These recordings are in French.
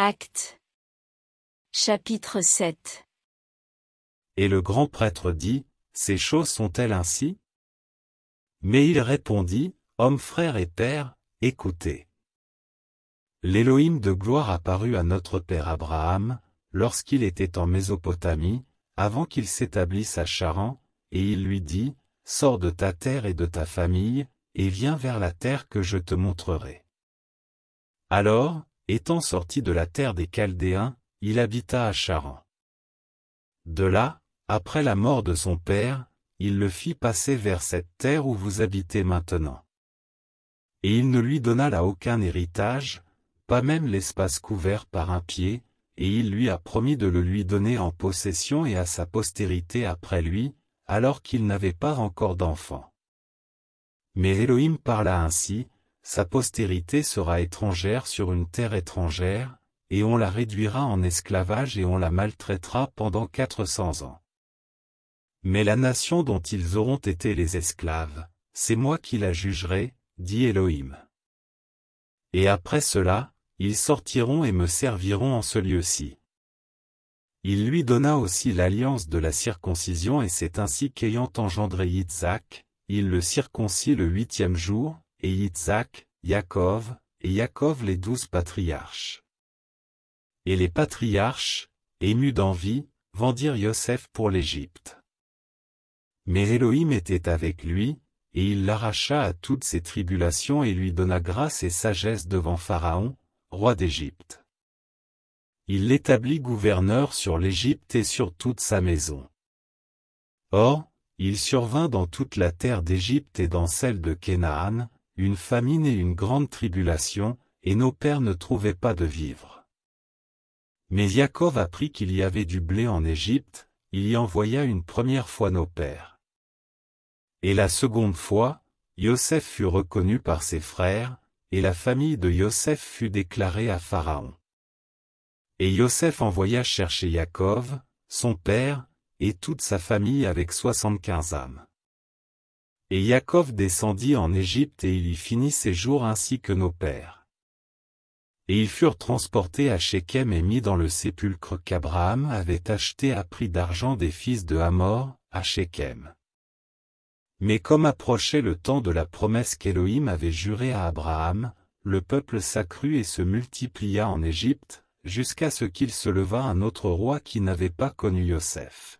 Acte. Chapitre 7 Et le grand prêtre dit, Ces choses sont-elles ainsi Mais il répondit, Hommes frères et pères, écoutez. L'Élohim de gloire apparut à notre père Abraham, lorsqu'il était en Mésopotamie, avant qu'il s'établisse à Charan, et il lui dit, Sors de ta terre et de ta famille, et viens vers la terre que je te montrerai. Alors, Étant sorti de la terre des Chaldéens, il habita à Charan. De là, après la mort de son père, il le fit passer vers cette terre où vous habitez maintenant. Et il ne lui donna là aucun héritage, pas même l'espace couvert par un pied, et il lui a promis de le lui donner en possession et à sa postérité après lui, alors qu'il n'avait pas encore d'enfant. Mais Elohim parla ainsi, sa postérité sera étrangère sur une terre étrangère, et on la réduira en esclavage et on la maltraitera pendant quatre cents ans. Mais la nation dont ils auront été les esclaves, c'est moi qui la jugerai, dit Elohim. Et après cela, ils sortiront et me serviront en ce lieu-ci. Il lui donna aussi l'alliance de la circoncision et c'est ainsi qu'ayant engendré Yitzhak, il le circoncit le huitième jour, et Yitzhak, Yaakov, et Yaakov les douze patriarches. Et les patriarches, émus d'envie, vendirent Yosef pour l'Égypte. Mais Elohim était avec lui, et il l'arracha à toutes ses tribulations et lui donna grâce et sagesse devant Pharaon, roi d'Égypte. Il l'établit gouverneur sur l'Égypte et sur toute sa maison. Or, il survint dans toute la terre d'Égypte et dans celle de Kénaan, une famine et une grande tribulation, et nos pères ne trouvaient pas de vivres. Mais Jacob apprit qu'il y avait du blé en Égypte, il y envoya une première fois nos pères. Et la seconde fois, Yosef fut reconnu par ses frères, et la famille de Yosef fut déclarée à Pharaon. Et Yosef envoya chercher Jacob, son père, et toute sa famille avec soixante-quinze âmes. Et Yaakov descendit en Égypte et il y finit ses jours ainsi que nos pères. Et ils furent transportés à Shechem et mis dans le sépulcre qu'Abraham avait acheté à prix d'argent des fils de Hamor, à Shechem. Mais comme approchait le temps de la promesse qu'Élohim avait jurée à Abraham, le peuple s'accrut et se multiplia en Égypte, jusqu'à ce qu'il se leva un autre roi qui n'avait pas connu Yosef.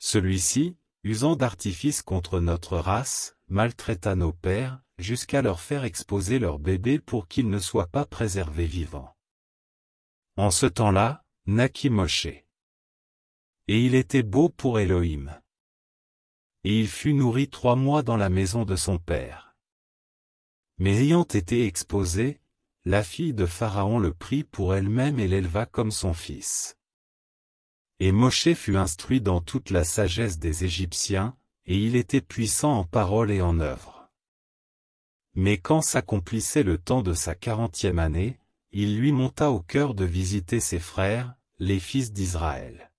Celui-ci, usant d'artifices contre notre race, maltraita nos pères, jusqu'à leur faire exposer leur bébé pour qu'ils ne soient pas préservés vivants. En ce temps-là, naquit Moshe. Et il était beau pour Elohim. Et il fut nourri trois mois dans la maison de son père. Mais ayant été exposé, la fille de Pharaon le prit pour elle-même et l'éleva comme son fils. Et Moshe fut instruit dans toute la sagesse des Égyptiens, et il était puissant en parole et en œuvre. Mais quand s'accomplissait le temps de sa quarantième année, il lui monta au cœur de visiter ses frères, les fils d'Israël.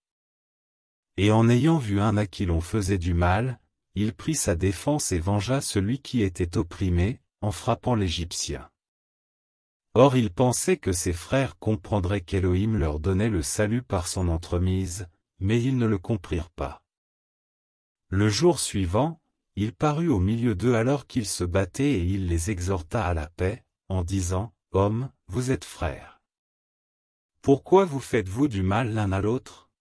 Et en ayant vu un à qui l'on faisait du mal, il prit sa défense et vengea celui qui était opprimé, en frappant l'Égyptien. Or ils pensaient que ses frères comprendraient qu'Élohim leur donnait le salut par son entremise, mais ils ne le comprirent pas. Le jour suivant, il parut au milieu d'eux alors qu'ils se battaient et il les exhorta à la paix, en disant, Hommes, vous êtes frères. Pourquoi vous faites-vous du mal l'un à l'autre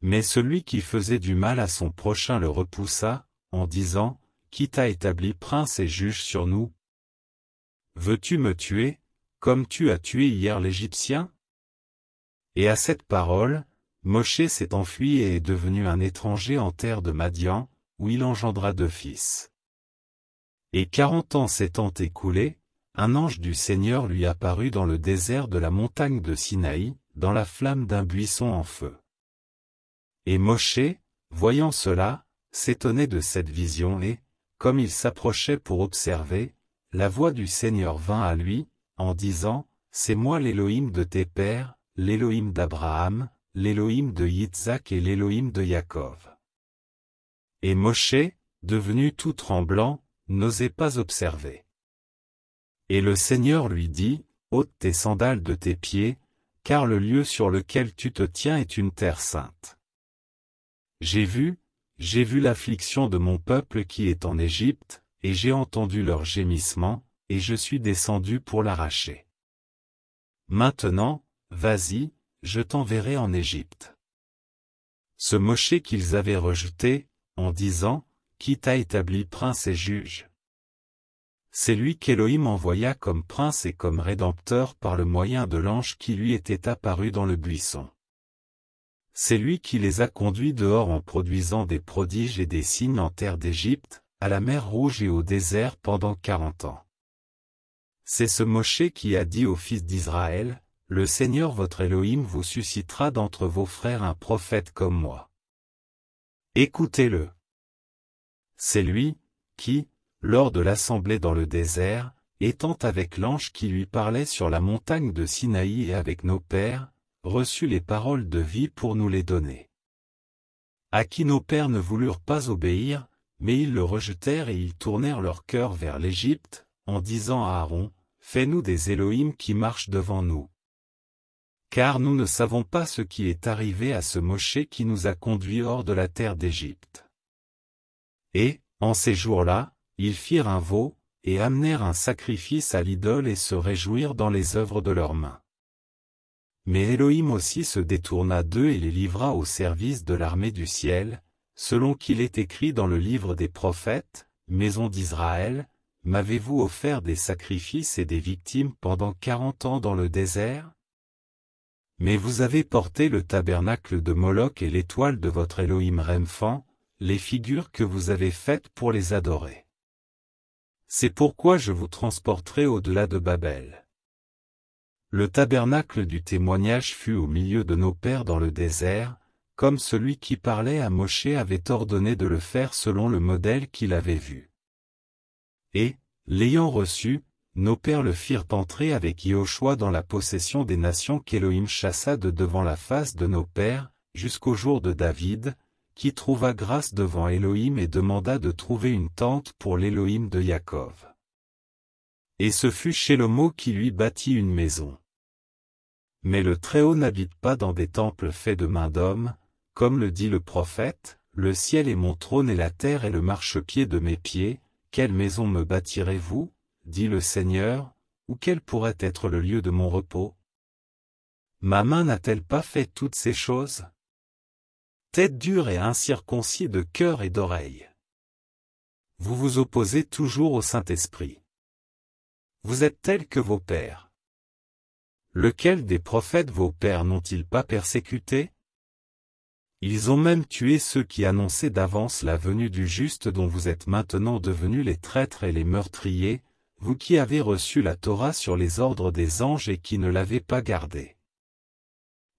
Mais celui qui faisait du mal à son prochain le repoussa, en disant, Qui t'a établi prince et juge sur nous, Veux-tu me tuer, comme tu as tué hier l'Égyptien Et à cette parole, Mosché s'est enfui et est devenu un étranger en terre de Madian, où il engendra deux fils. Et quarante ans s'étant écoulés, un ange du Seigneur lui apparut dans le désert de la montagne de Sinaï, dans la flamme d'un buisson en feu. Et Mosché, voyant cela, s'étonnait de cette vision et, comme il s'approchait pour observer, la voix du Seigneur vint à lui, en disant, C'est moi l'Élohim de tes pères, l'Élohim d'Abraham, l'Élohim de Yitzhak et l'Élohim de Yaakov. Et Moshe, devenu tout tremblant, n'osait pas observer. Et le Seigneur lui dit, ôte tes sandales de tes pieds, car le lieu sur lequel tu te tiens est une terre sainte. J'ai vu, j'ai vu l'affliction de mon peuple qui est en Égypte, et j'ai entendu leur gémissement, et je suis descendu pour l'arracher. Maintenant, vas-y, je t'enverrai en Égypte. Ce mocher qu'ils avaient rejeté, en disant, Qui t'a établi prince et juge C'est lui qu'Élohim envoya comme prince et comme rédempteur par le moyen de l'ange qui lui était apparu dans le buisson. C'est lui qui les a conduits dehors en produisant des prodiges et des signes en terre d'Égypte, à la mer Rouge et au désert pendant quarante ans. C'est ce Mosché qui a dit aux fils d'Israël, Le Seigneur votre Elohim vous suscitera d'entre vos frères un prophète comme moi. Écoutez-le. C'est lui, qui, lors de l'assemblée dans le désert, étant avec l'ange qui lui parlait sur la montagne de Sinaï et avec nos pères, reçut les paroles de vie pour nous les donner. À qui nos pères ne voulurent pas obéir, mais ils le rejetèrent et ils tournèrent leur cœur vers l'Égypte, en disant à Aaron, Fais-nous des Elohim qui marchent devant nous. Car nous ne savons pas ce qui est arrivé à ce Mosché qui nous a conduits hors de la terre d'Égypte. Et, en ces jours-là, ils firent un veau, et amenèrent un sacrifice à l'idole et se réjouirent dans les œuvres de leurs mains. Mais Elohim aussi se détourna d'eux et les livra au service de l'armée du ciel, selon qu'il est écrit dans le livre des prophètes, maison d'Israël, m'avez-vous offert des sacrifices et des victimes pendant quarante ans dans le désert Mais vous avez porté le tabernacle de Moloch et l'étoile de votre Elohim Remphan, les figures que vous avez faites pour les adorer. C'est pourquoi je vous transporterai au-delà de Babel. Le tabernacle du témoignage fut au milieu de nos pères dans le désert, comme celui qui parlait à Moshe avait ordonné de le faire selon le modèle qu'il avait vu. Et, l'ayant reçu, nos pères le firent entrer avec Yoshua dans la possession des nations qu'Élohim chassa de devant la face de nos pères, jusqu'au jour de David, qui trouva grâce devant Élohim et demanda de trouver une tente pour l'Élohim de Jacob. Et ce fut Shélomo qui lui bâtit une maison. Mais le Très-Haut n'habite pas dans des temples faits de main d'homme, comme le dit le prophète, le ciel est mon trône et la terre est le marchepied de mes pieds, quelle maison me bâtirez-vous, dit le Seigneur, ou quel pourrait être le lieu de mon repos Ma main n'a-t-elle pas fait toutes ces choses Tête dure et incirconcis de cœur et d'oreille. Vous vous opposez toujours au Saint-Esprit. Vous êtes tel que vos pères. Lequel des prophètes vos pères n'ont-ils pas persécuté ils ont même tué ceux qui annonçaient d'avance la venue du juste dont vous êtes maintenant devenus les traîtres et les meurtriers, vous qui avez reçu la Torah sur les ordres des anges et qui ne l'avez pas gardée.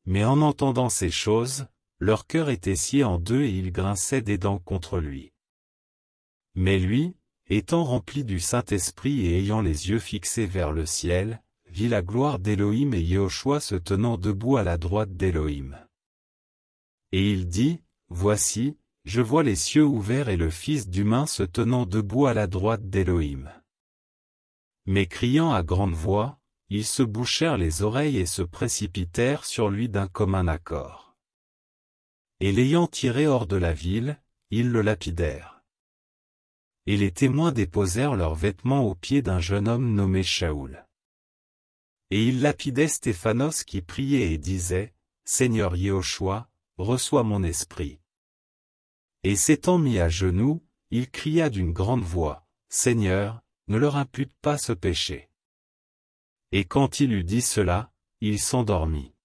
Mais en entendant ces choses, leur cœur était scié en deux et ils grinçaient des dents contre lui. Mais lui, étant rempli du Saint-Esprit et ayant les yeux fixés vers le ciel, vit la gloire d'Élohim et Yehoshua se tenant debout à la droite d'Élohim. Et il dit, Voici, je vois les cieux ouverts et le Fils d'humain se tenant debout à la droite d'Élohim. Mais criant à grande voix, ils se bouchèrent les oreilles et se précipitèrent sur lui d'un commun accord. Et l'ayant tiré hors de la ville, ils le lapidèrent. Et les témoins déposèrent leurs vêtements aux pieds d'un jeune homme nommé Shaoul. Et ils lapidaient Stéphanos qui priait et disait, Seigneur Yehoshua, reçois mon esprit. Et s'étant mis à genoux, il cria d'une grande voix, Seigneur, ne leur impute pas ce péché. Et quand il eut dit cela, il s'endormit.